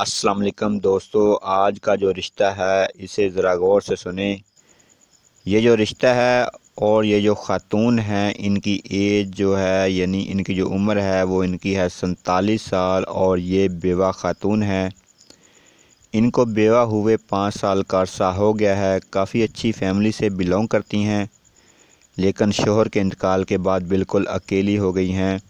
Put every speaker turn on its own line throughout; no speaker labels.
अस्सलाम वालेकुम दोस्तों आज का जो रिश्ता है इसे ज़रा गौर से सुने ये जो रिश्ता है और ये जो ख़ातून हैं इनकी एज जो है यानी इनकी जो उम्र है वो इनकी है सैतालीस साल और ये बेवा ख़ातून है इनको बेवा हुए पाँच साल का अरसा हो गया है काफ़ी अच्छी फैमिली से बिलोंग करती हैं लेकिन शोहर के इंतकाल के बाद बिल्कुल अकेली हो गई हैं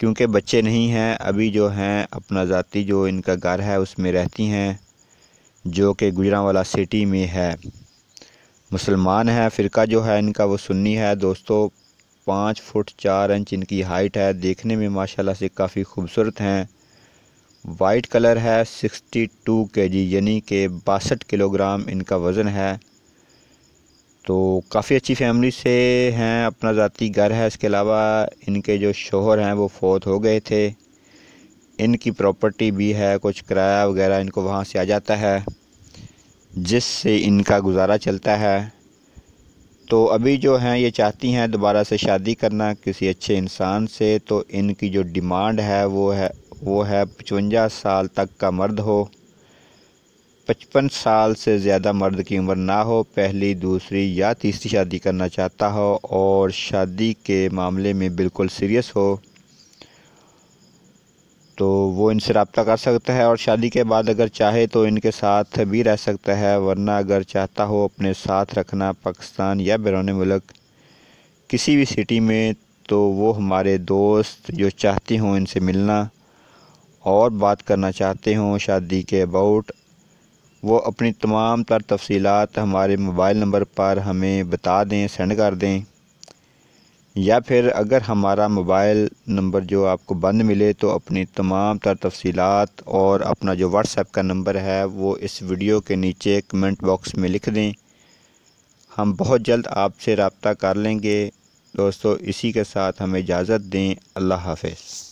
क्योंकि बच्चे नहीं हैं अभी जो हैं अपना ज़ाती जो इनका घर है उसमें रहती हैं जो कि गुजरावाला सिटी में है मुसलमान है फ़िरका जो है इनका वो सुन्नी है दोस्तों पाँच फुट चार इंच इनकी हाइट है देखने में माशाल्लाह से काफ़ी खूबसूरत हैं वाइट कलर है सिक्सटी टू के जी यानी कि बासठ किलोग्राम इनका वज़न है तो काफ़ी अच्छी फैमिली से हैं अपना ज़ाती घर है इसके अलावा इनके जो शोहर हैं वो फौत हो गए थे इनकी प्रॉपर्टी भी है कुछ किराया वगैरह इनको वहाँ से आ जाता है जिससे इनका गुजारा चलता है तो अभी जो हैं ये चाहती हैं दोबारा से शादी करना किसी अच्छे इंसान से तो इनकी जो डिमांड है वो है वो है पचवंजा साल तक का मर्द हो पचपन साल से ज़्यादा मर्द की उम्र ना हो पहली दूसरी या तीसरी शादी करना चाहता हो और शादी के मामले में बिल्कुल सीरियस हो तो वो इनसे रबता कर सकता है और शादी के बाद अगर चाहे तो इनके साथ भी रह सकता है वरना अगर चाहता हो अपने साथ रखना पाकिस्तान या बैरून मुल्क किसी भी सिटी में तो वो हमारे दोस्त जो चाहती हों इनसे मिलना और बात करना चाहते हों शादी के अबाउट वो अपनी तमाम तर तफसीत हमारे मोबाइल नंबर पर हमें बता दें सेंड कर दें या फिर अगर हमारा मोबाइल नंबर जो आपको बंद मिले तो अपनी तमाम तर तफसीत और अपना जो व्हाट्सएप का नंबर है वो इस वीडियो के नीचे कमेंट बॉक्स में लिख दें हम बहुत जल्द आपसे रबता कर लेंगे दोस्तों इसी के साथ हमें इजाज़त दें अल्लाह हाफ